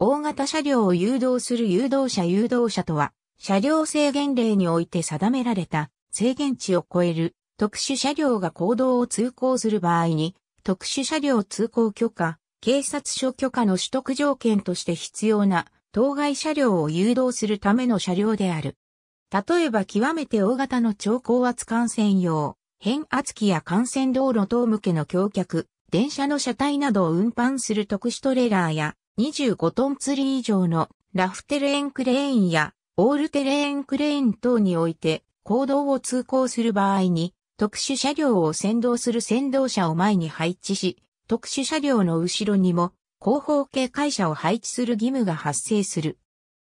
大型車両を誘導する誘導車誘導車とは、車両制限令において定められた制限値を超える特殊車両が公道を通行する場合に、特殊車両通行許可、警察署許可の取得条件として必要な当該車両を誘導するための車両である。例えば極めて大型の超高圧幹線用、変圧器や幹線道路等向けの橋脚、電車の車体などを運搬する特殊トレーラーや25トン釣り以上のラフテレーンクレーンやオールテレーンクレーン等において行動を通行する場合に特殊車両を先導する先導車を前に配置し、特殊車両の後ろにも後方警戒車を配置する義務が発生する。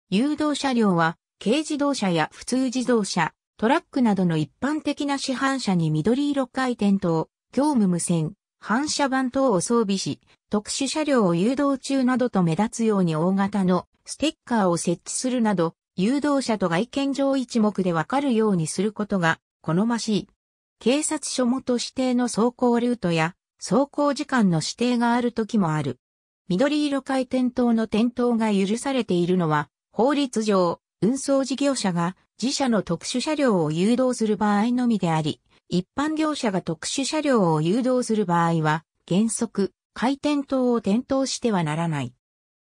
誘導車両は軽自動車や普通自動車、トラックなどの一般的な市販車に緑色回転灯、業務無線、反射板等を装備し、特殊車両を誘導中などと目立つように大型のステッカーを設置するなど、誘導者と外見上一目でわかるようにすることが好ましい。警察署元指定の走行ルートや走行時間の指定がある時もある。緑色回転灯の点灯が許されているのは、法律上、運送事業者が自社の特殊車両を誘導する場合のみであり、一般業者が特殊車両を誘導する場合は、原則、回転灯を点灯してはならない。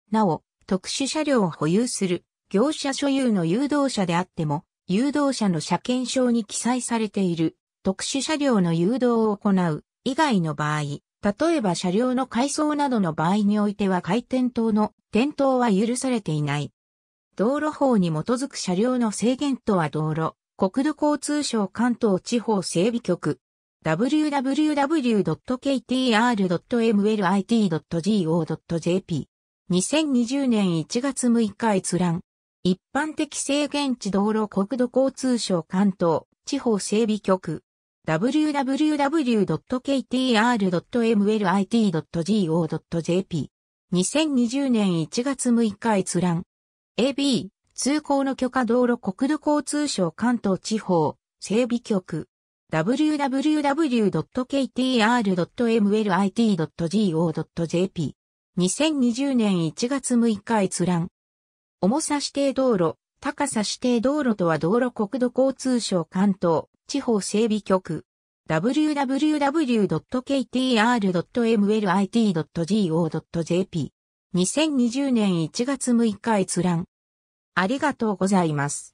なお、特殊車両を保有する業者所有の誘導者であっても、誘導者の車検証に記載されている特殊車両の誘導を行う以外の場合、例えば車両の改装などの場合においては回転灯の点灯は許されていない。道路法に基づく車両の制限とは道路、国土交通省関東地方整備局 www.ktr.mlit.go.jp 2020年1月6日閲覧一般的制限地道路国土交通省関東地方整備局 www.ktr.mlit.go.jp 2020年1月6日閲覧 AB 通行の許可道路国土交通省関東地方整備局 www.ktr.mlit.go.jp 2020年1月6日閲覧重さ指定道路高さ指定道路とは道路国土交通省関東地方整備局 www.ktr.mlit.go.jp 2020年1月6日閲覧ありがとうございます。